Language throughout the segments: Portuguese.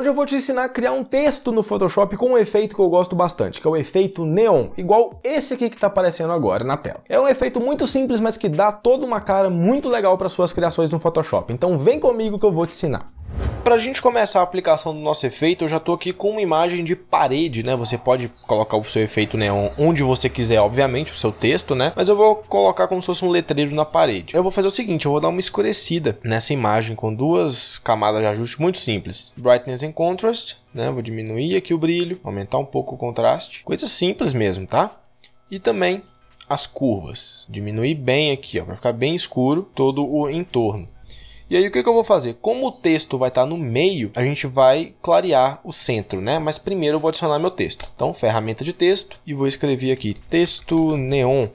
Hoje eu vou te ensinar a criar um texto no Photoshop com um efeito que eu gosto bastante, que é o efeito neon, igual esse aqui que está aparecendo agora na tela. É um efeito muito simples, mas que dá toda uma cara muito legal para suas criações no Photoshop, então vem comigo que eu vou te ensinar. Para a gente começar a aplicação do nosso efeito, eu já estou aqui com uma imagem de parede, né? Você pode colocar o seu efeito neon onde você quiser, obviamente, o seu texto, né? Mas eu vou colocar como se fosse um letreiro na parede. Eu vou fazer o seguinte, eu vou dar uma escurecida nessa imagem com duas camadas de ajuste muito simples. Brightness and Contrast, né? Vou diminuir aqui o brilho, aumentar um pouco o contraste. Coisa simples mesmo, tá? E também as curvas. Diminuir bem aqui, ó, para ficar bem escuro todo o entorno. E aí o que, que eu vou fazer? Como o texto vai estar tá no meio, a gente vai clarear o centro, né? Mas primeiro eu vou adicionar meu texto. Então, ferramenta de texto e vou escrever aqui texto neon.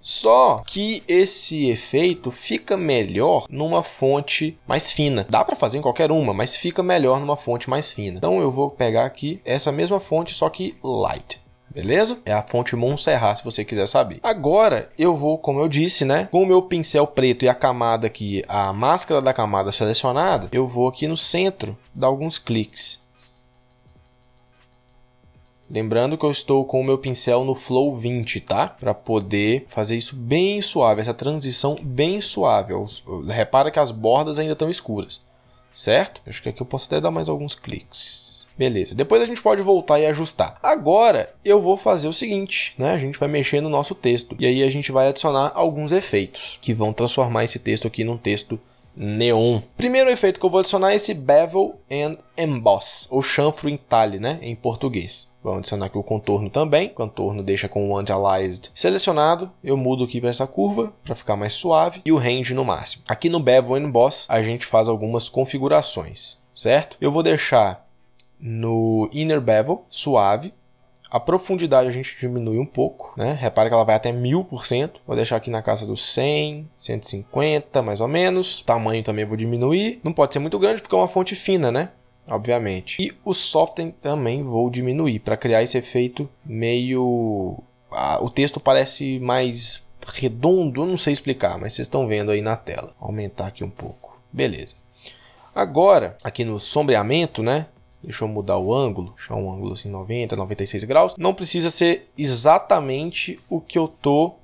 Só que esse efeito fica melhor numa fonte mais fina. Dá para fazer em qualquer uma, mas fica melhor numa fonte mais fina. Então eu vou pegar aqui essa mesma fonte, só que light beleza? É a fonte Montserrat, se você quiser saber. Agora eu vou, como eu disse, né, com o meu pincel preto e a camada aqui, a máscara da camada selecionada, eu vou aqui no centro dar alguns cliques. Lembrando que eu estou com o meu pincel no Flow 20, tá? Para poder fazer isso bem suave, essa transição bem suave. Repara que as bordas ainda estão escuras certo? Acho que aqui eu posso até dar mais alguns cliques. Beleza, depois a gente pode voltar e ajustar. Agora eu vou fazer o seguinte, né? A gente vai mexer no nosso texto e aí a gente vai adicionar alguns efeitos que vão transformar esse texto aqui num texto neon. Primeiro efeito que eu vou adicionar é esse bevel and emboss, ou chanfro entalhe, né, em português. Vou adicionar aqui o contorno também. O contorno deixa com o anti selecionado. Eu mudo aqui para essa curva, para ficar mais suave. E o Range no máximo. Aqui no Bevel and Boss, a gente faz algumas configurações, certo? Eu vou deixar no Inner Bevel, suave. A profundidade a gente diminui um pouco, né? Repare que ela vai até 1000%. Vou deixar aqui na casa dos 100, 150, mais ou menos. Tamanho também vou diminuir. Não pode ser muito grande porque é uma fonte fina, né? obviamente. E o soften também vou diminuir para criar esse efeito meio ah, o texto parece mais redondo, eu não sei explicar, mas vocês estão vendo aí na tela. Vou aumentar aqui um pouco. Beleza. Agora, aqui no sombreamento, né? Deixa eu mudar o ângulo, deixar um ângulo assim 90, 96 graus. Não precisa ser exatamente o que eu tô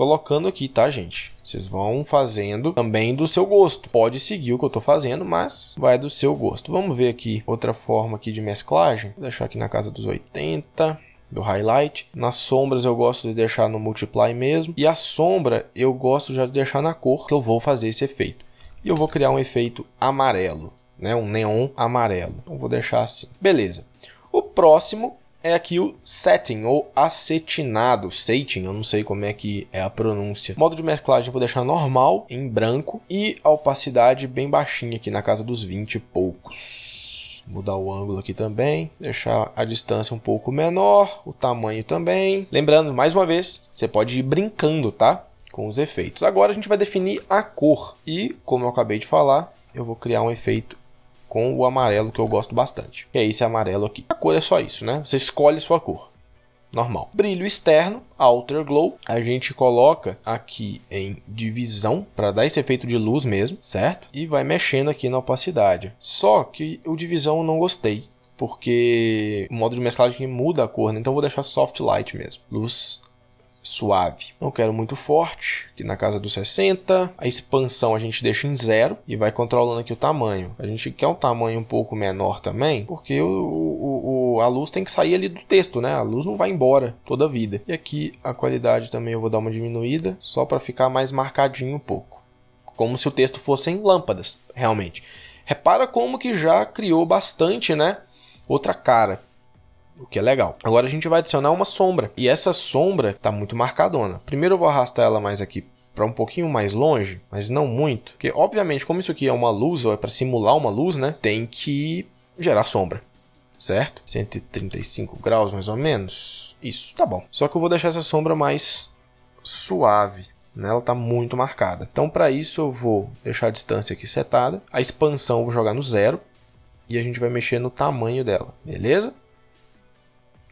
colocando aqui, tá, gente? Vocês vão fazendo também do seu gosto. Pode seguir o que eu tô fazendo, mas vai do seu gosto. Vamos ver aqui outra forma aqui de mesclagem. Vou deixar aqui na casa dos 80 do highlight. Nas sombras eu gosto de deixar no multiply mesmo. E a sombra eu gosto já de deixar na cor que eu vou fazer esse efeito. E eu vou criar um efeito amarelo, né? Um neon amarelo. Então vou deixar assim. Beleza. O próximo é aqui o setting ou acetinado, setting, eu não sei como é que é a pronúncia. Modo de mesclagem vou deixar normal, em branco, e a opacidade bem baixinha aqui na casa dos 20 e poucos. Mudar o ângulo aqui também, deixar a distância um pouco menor, o tamanho também. Lembrando, mais uma vez, você pode ir brincando, tá? Com os efeitos. Agora a gente vai definir a cor. E, como eu acabei de falar, eu vou criar um efeito com o amarelo que eu gosto bastante. Que é esse amarelo aqui. A cor é só isso, né? Você escolhe sua cor. Normal. Brilho externo, Outer Glow, a gente coloca aqui em divisão para dar esse efeito de luz mesmo, certo? E vai mexendo aqui na opacidade. Só que o divisão eu não gostei, porque o modo de mesclagem muda a cor, né? então vou deixar Soft Light mesmo, luz suave. Não quero muito forte, aqui na casa dos 60. A expansão a gente deixa em zero e vai controlando aqui o tamanho. A gente quer um tamanho um pouco menor também, porque o, o, o, a luz tem que sair ali do texto, né? A luz não vai embora toda a vida. E aqui a qualidade também eu vou dar uma diminuída, só para ficar mais marcadinho um pouco. Como se o texto fossem lâmpadas, realmente. Repara como que já criou bastante, né? Outra cara o que é legal. Agora a gente vai adicionar uma sombra, e essa sombra está muito marcadona. Primeiro eu vou arrastar ela mais aqui para um pouquinho mais longe, mas não muito, porque obviamente como isso aqui é uma luz, ou é para simular uma luz, né, tem que gerar sombra, certo? 135 graus mais ou menos, isso, tá bom. Só que eu vou deixar essa sombra mais suave, né? ela está muito marcada. Então para isso eu vou deixar a distância aqui setada, a expansão eu vou jogar no zero, e a gente vai mexer no tamanho dela, beleza?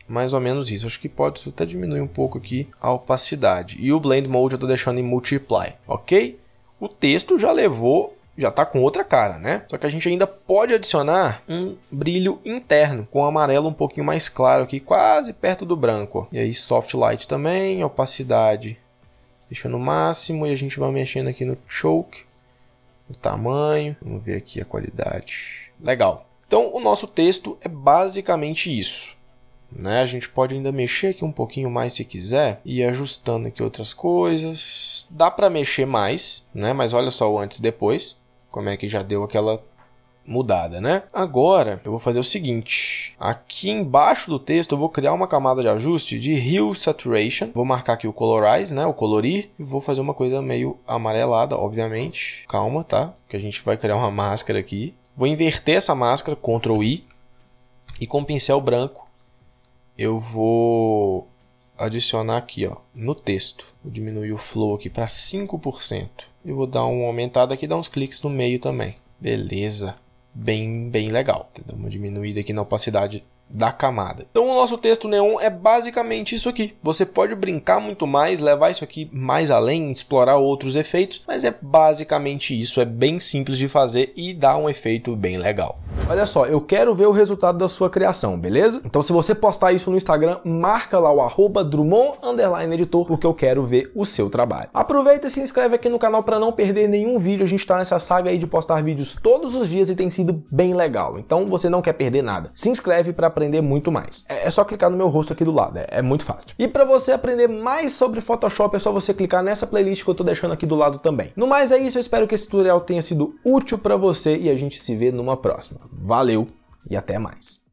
mais ou menos isso. Acho que pode até diminuir um pouco aqui a opacidade. E o Blend Mode eu tô deixando em Multiply, ok? O texto já levou já está com outra cara, né? Só que a gente ainda pode adicionar um brilho interno, com o amarelo um pouquinho mais claro aqui, quase perto do branco. E aí soft light também, opacidade deixando no máximo e a gente vai mexendo aqui no choke, o tamanho, vamos ver aqui a qualidade. Legal. Então o nosso texto é basicamente isso. Né? A gente pode ainda mexer aqui um pouquinho mais se quiser e ajustando aqui outras coisas. Dá para mexer mais, né? Mas olha só o antes e depois, como é que já deu aquela mudada, né? Agora eu vou fazer o seguinte: aqui embaixo do texto eu vou criar uma camada de ajuste de Hue Saturation, vou marcar aqui o Colorize, né? O colorir, e vou fazer uma coisa meio amarelada, obviamente. Calma, tá? Que a gente vai criar uma máscara aqui. Vou inverter essa máscara, Ctrl I, e com o pincel branco eu vou adicionar aqui ó, no texto. Vou diminuir o flow aqui para 5%. Eu vou dar uma aumentada aqui, dar uns cliques no meio também. Beleza. Bem, bem legal. Dá uma diminuída aqui na opacidade da camada. Então o nosso texto neon é basicamente isso aqui. Você pode brincar muito mais, levar isso aqui mais além, explorar outros efeitos, mas é basicamente isso, é bem simples de fazer e dá um efeito bem legal. Olha só, eu quero ver o resultado da sua criação, beleza? Então se você postar isso no Instagram, marca lá o arroba Drummond Editor, porque eu quero ver o seu trabalho. Aproveita e se inscreve aqui no canal para não perder nenhum vídeo. A gente está nessa saga aí de postar vídeos todos os dias e tem sido bem legal. Então você não quer perder nada. Se inscreve para aprender muito mais. É, é, só clicar no meu rosto aqui do lado, é, é muito fácil. E para você aprender mais sobre Photoshop, é só você clicar nessa playlist que eu estou deixando aqui do lado também. No mais é isso, eu espero que esse tutorial tenha sido útil para você e a gente se vê numa próxima. Valeu e até mais.